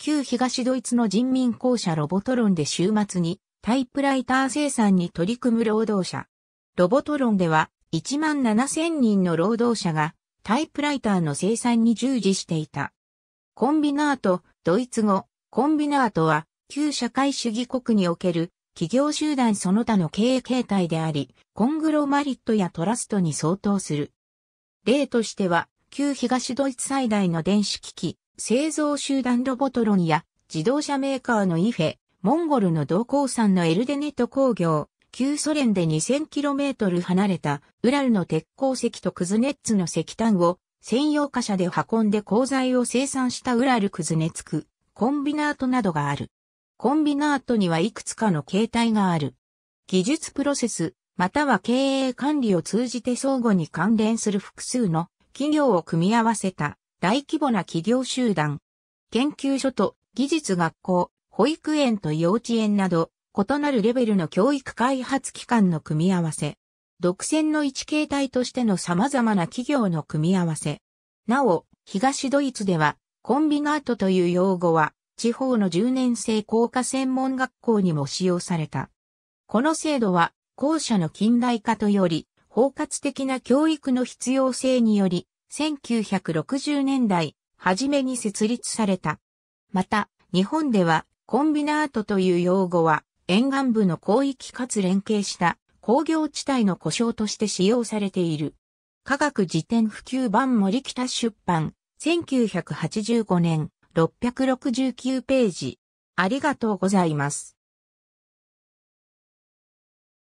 旧東ドイツの人民公社ロボトロンで週末にタイプライター生産に取り組む労働者。ロボトロンでは1万7000人の労働者がタイプライターの生産に従事していた。コンビナート、ドイツ語、コンビナートは旧社会主義国における企業集団その他の経営形態であり、コングロマリットやトラストに相当する。例としては、旧東ドイツ最大の電子機器、製造集団ロボトロンや自動車メーカーのイフェ、モンゴルの同鉱山のエルデネット工業、旧ソ連で 2000km 離れたウラルの鉄鉱石とクズネッツの石炭を専用貨車で運んで鋼材を生産したウラルクズネツク、コンビナートなどがある。コンビナートにはいくつかの形態がある。技術プロセス、または経営管理を通じて相互に関連する複数の企業を組み合わせた大規模な企業集団、研究所と技術学校、保育園と幼稚園など、異なるレベルの教育開発機関の組み合わせ。独占の一形態としての様々な企業の組み合わせ。なお、東ドイツでは、コンビナートという用語は、地方の10年生工科専門学校にも使用された。この制度は、校舎の近代化とより、包括的な教育の必要性により、1960年代、初めに設立された。また、日本では、コンビナートという用語は、沿岸部の広域かつ連携した工業地帯の故障として使用されている。科学辞典普及版森北出版、1985年、669ページ。ありがとうございます。